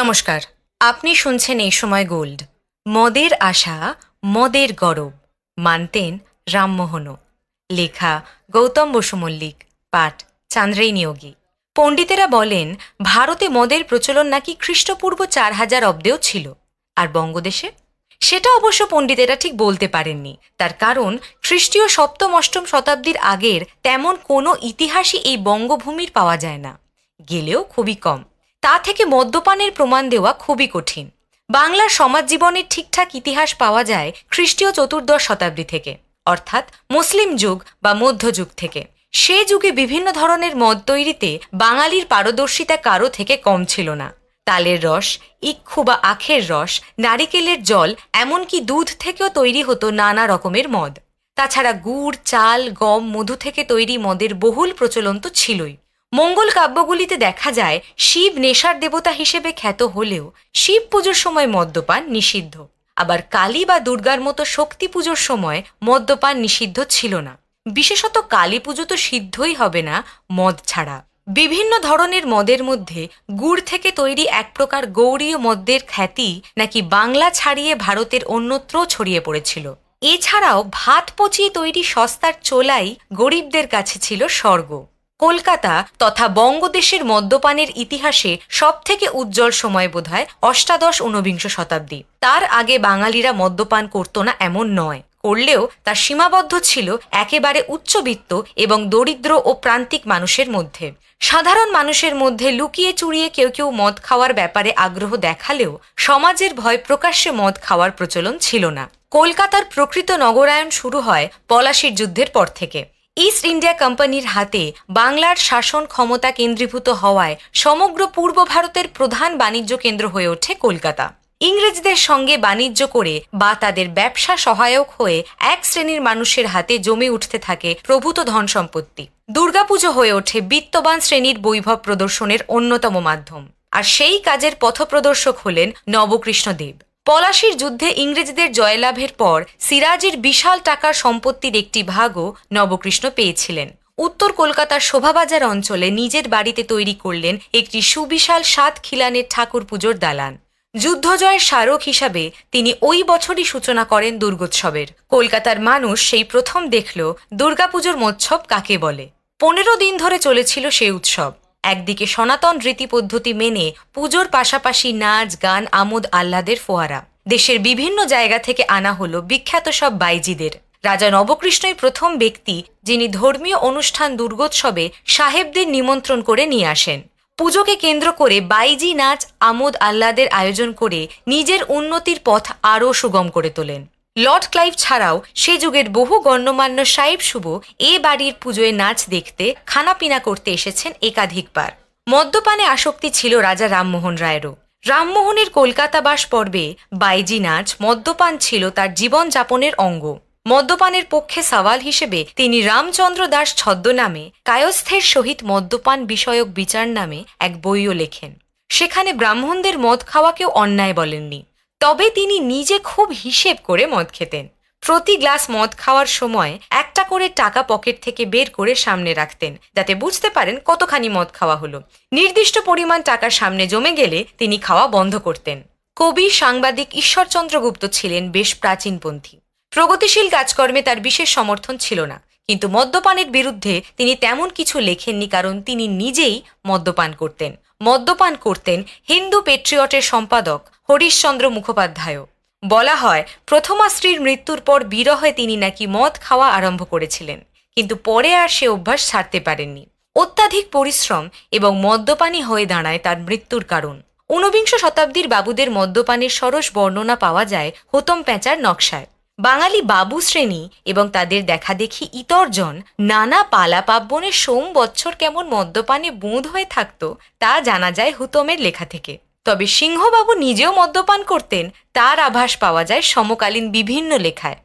নমস্কার আপনি শুনছেন এই সময় গোল্ড মদের আশা মদের গরব মানতেন রামমোহনও লেখা গৌতম বসু মল্লিক পাঠ চান্দ্রেই নিয়োগী পণ্ডিতেরা বলেন ভারতে মদের প্রচলন নাকি খ্রিস্টপূর্ব চার হাজার অব্দেও ছিল আর বঙ্গদেশে সেটা অবশ্য পণ্ডিতেরা ঠিক বলতে পারেননি তার কারণ খ্রিস্টীয় সপ্তম অষ্টম শতাব্দীর আগের তেমন কোনো ইতিহাসই এই বঙ্গভূমির পাওয়া যায় না গেলেও খুবই কম তা থেকে মদ্যপানের প্রমাণ দেওয়া খুবই কঠিন বাংলার সমাজ জীবনের ঠিকঠাক ইতিহাস পাওয়া যায় খ্রিস্টীয় চতুর্দশ শতাব্দী থেকে অর্থাৎ মুসলিম যুগ বা মধ্যযুগ থেকে সে যুগে বিভিন্ন ধরনের মদ তৈরিতে বাঙালির পারদর্শিতা কারো থেকে কম ছিল না তালের রস ইক্ষু বা আখের রস নারিকেলের জল এমনকি দুধ থেকেও তৈরি হতো নানা রকমের মদ তাছাড়া গুড় চাল গম মধু থেকে তৈরি মদের বহুল প্রচলন তো ছিলই মঙ্গল কাব্যগুলিতে দেখা যায় শিব নেশার দেবতা হিসেবে খ্যাত হলেও শিব পুজোর সময় মদ্যপান নিষিদ্ধ আবার কালী বা দুর্গার মতো শক্তি পুজোর সময় মদ্যপান নিষিদ্ধ ছিল না বিশেষত কালী পুজো তো সিদ্ধই হবে না মদ ছাড়া বিভিন্ন ধরনের মদের মধ্যে গুড় থেকে তৈরি এক প্রকার গৌরীয় মদ্যের খ্যাতি নাকি বাংলা ছাড়িয়ে ভারতের অন্যত্রও ছড়িয়ে পড়েছিল এছাড়াও ভাত পচিয়ে তৈরি সস্তার চোলাই গরিবদের কাছে ছিল স্বর্গ কলকাতা তথা বঙ্গদেশের মদ্যপানের ইতিহাসে সবথেকে উজ্জ্বল সময় বোধহয় অষ্টাদশ ঊনবিংশ শতাব্দী তার আগে বাঙালিরা মদ্যপান করতো না এমন নয় করলেও তা সীমাবদ্ধ ছিল একেবারে উচ্চবিত্ত এবং দরিদ্র ও প্রান্তিক মানুষের মধ্যে সাধারণ মানুষের মধ্যে লুকিয়ে চুরিয়ে কেউ কেউ মদ খাওয়ার ব্যাপারে আগ্রহ দেখালেও সমাজের ভয় প্রকাশ্যে মদ খাওয়ার প্রচলন ছিল না কলকাতার প্রকৃত নগরায়ণ শুরু হয় পলাশির যুদ্ধের পর থেকে ইস্ট ইন্ডিয়া কোম্পানির হাতে বাংলার শাসন ক্ষমতা কেন্দ্রীভূত হওয়ায় সমগ্র পূর্ব ভারতের প্রধান বাণিজ্য কেন্দ্র হয়ে ওঠে কলকাতা ইংরেজদের সঙ্গে বাণিজ্য করে বা তাদের ব্যবসা সহায়ক হয়ে এক শ্রেণীর মানুষের হাতে জমে উঠতে থাকে প্রভূত ধন সম্পত্তি দুর্গাপুজো হয়ে ওঠে বিত্তবান শ্রেণীর বৈভব প্রদর্শনের অন্যতম মাধ্যম আর সেই কাজের পথপ্রদর্শক হলেন নবকৃষ্ণ দেব পলাশির যুদ্ধে ইংরেজদের জয়লাভের পর সিরাজের বিশাল টাকার সম্পত্তির একটি ভাগও নবকৃষ্ণ পেয়েছিলেন উত্তর কলকাতার শোভাবাজার অঞ্চলে নিজের বাড়িতে তৈরি করলেন একটি সুবিশাল সাত খিলানের ঠাকুর পুজোর দালান যুদ্ধজয়ের স্মারক হিসাবে তিনি ওই বছরই সূচনা করেন দুর্গোৎসবের কলকাতার মানুষ সেই প্রথম দেখল দুর্গাপুজোর মোৎসব কাকে বলে পনেরো দিন ধরে চলেছিল সেই উৎসব একদিকে সনাতন রীতি পদ্ধতি মেনে পুজোর পাশাপাশি নাচ গান আমোদ আহ্লাদের ফোয়ারা দেশের বিভিন্ন জায়গা থেকে আনা হলো বিখ্যাত সব বাইজিদের রাজা নবকৃষ্ণই প্রথম ব্যক্তি যিনি ধর্মীয় অনুষ্ঠান দুর্গোৎসবে সাহেবদের নিমন্ত্রণ করে নিয়ে আসেন পুজোকে কেন্দ্র করে বাইজি নাচ আমোদ আহ্লাদের আয়োজন করে নিজের উন্নতির পথ আরও সুগম করে তোলেন লর্ড ক্লাইভ ছাড়াও সে যুগের বহু গণ্যমান্য সাহেব শুভ এ বাড়ির পুজোয় নাচ দেখতে খানাপিনা করতে এসেছেন একাধিকবার মদ্যপানে আসক্তি ছিল রাজা রামমোহন রায়েরও রামমোহনের কলকাতাবাস পর্বে বাইজি নাচ মদ্যপান ছিল তার জীবনযাপনের অঙ্গ মদ্যপানের পক্ষে সাওয়াল হিসেবে তিনি রামচন্দ্র দাস ছদ্মনামে কায়স্থের সহিত মদ্যপান বিষয়ক বিচার নামে এক বইও লেখেন সেখানে ব্রাহ্মণদের মদ খাওয়াকেও অন্যায় বলেননি তবে তিনি নিজে খুব হিসেব করে মদ খেতেন প্রতি গ্লাস মদ খাওয়ার সময় একটা করে টাকা পকেট থেকে বের করে সামনে রাখতেন যাতে বুঝতে পারেন কতখানি মদ খাওয়া হলো নির্দিষ্ট পরিমাণ টাকার সামনে জমে গেলে তিনি খাওয়া বন্ধ করতেন কবি সাংবাদিক ঈশ্বরচন্দ্র গুপ্ত ছিলেন বেশ প্রাচীনপন্থী প্রগতিশীল কাজকর্মে তার বিশেষ সমর্থন ছিল না কিন্তু মদ্যপানের বিরুদ্ধে তিনি তেমন কিছু লেখেননি কারণ তিনি নিজেই মদ্যপান করতেন মদ্যপান করতেন হিন্দু পেট্রিয়টের সম্পাদক হরিশ্চন্দ্র মুখোপাধ্যায়ও বলা হয় প্রথমা স্ত্রীর মৃত্যুর পর বিরহে তিনি নাকি মদ খাওয়া আরম্ভ করেছিলেন কিন্তু পরে আর সে অভ্যাস ছাড়তে পারেননি অত্যাধিক পরিশ্রম এবং মদ্যপানি হয়ে দাঁড়ায় তার মৃত্যুর কারণ ঊনবিংশ শতাব্দীর বাবুদের মদ্যপানের সরস বর্ণনা পাওয়া যায় হোতম প্যাঁচার নকশায় বাঙালি বাবু শ্রেণী এবং তাদের দেখাদেখি ইতরজন নানা পালা পাব্বনের সোম বৎসর কেমন মদ্যপানে বুঁদ হয়ে থাকত তা জানা যায় হুতমের লেখা থেকে তবে সিংহবাবু নিজেও মদ্যপান করতেন তার আভাস পাওয়া যায় সমকালীন বিভিন্ন লেখায়